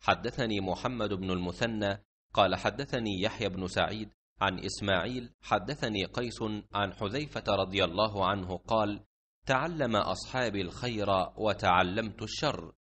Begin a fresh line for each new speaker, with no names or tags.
حدثني محمد بن المثنى
قال حدثني يحيى بن سعيد عن إسماعيل حدثني قيس عن حذيفة رضي الله عنه قال تعلم أصحابي الخير وتعلمت
الشر